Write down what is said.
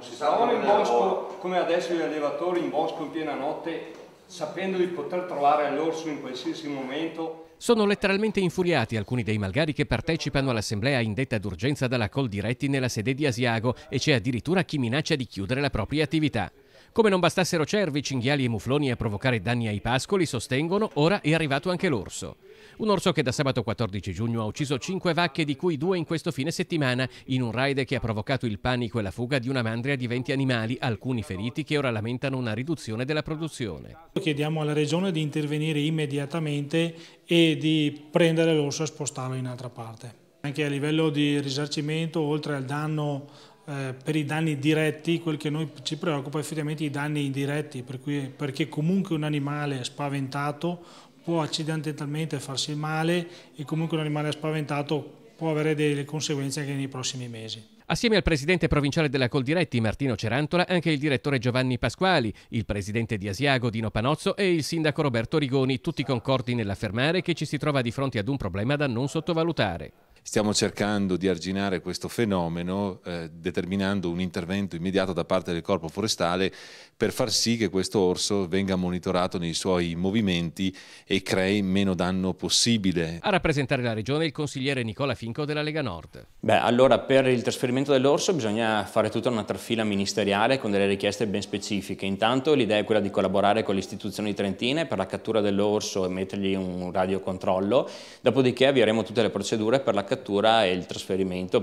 non si sa stavano in bosco come adesso gli allevatori in bosco in piena notte sapendo di poter trovare l'orso in qualsiasi momento. Sono letteralmente infuriati alcuni dei malgari che partecipano all'assemblea indetta d'urgenza dalla Col Diretti nella sede di Asiago e c'è addirittura chi minaccia di chiudere la propria attività. Come non bastassero cervi, cinghiali e mufloni a provocare danni ai pascoli, sostengono, ora è arrivato anche l'orso. Un orso che da sabato 14 giugno ha ucciso 5 vacche, di cui due in questo fine settimana, in un raid che ha provocato il panico e la fuga di una mandria di 20 animali, alcuni feriti che ora lamentano una riduzione della produzione. Chiediamo alla Regione di intervenire immediatamente e di prendere l'orso e spostarlo in altra parte. Anche a livello di risarcimento, oltre al danno eh, per i danni diretti, quel che noi ci preoccupa è effettivamente i danni indiretti, per cui, perché comunque un animale spaventato può accidentalmente farsi male e comunque un animale spaventato può avere delle conseguenze anche nei prossimi mesi. Assieme al presidente provinciale della Coldiretti, Martino Cerantola, anche il direttore Giovanni Pasquali, il presidente di Asiago Dino Panozzo e il sindaco Roberto Rigoni, tutti concordi nell'affermare che ci si trova di fronte ad un problema da non sottovalutare stiamo cercando di arginare questo fenomeno eh, determinando un intervento immediato da parte del corpo forestale per far sì che questo orso venga monitorato nei suoi movimenti e crei meno danno possibile. A rappresentare la regione il consigliere Nicola Finco della Lega Nord. Beh, allora per il trasferimento dell'orso bisogna fare tutta una trafila ministeriale con delle richieste ben specifiche. Intanto l'idea è quella di collaborare con le istituzioni trentine per la cattura dell'orso e mettergli un radiocontrollo, dopodiché avvieremo tutte le procedure per la cattura e il trasferimento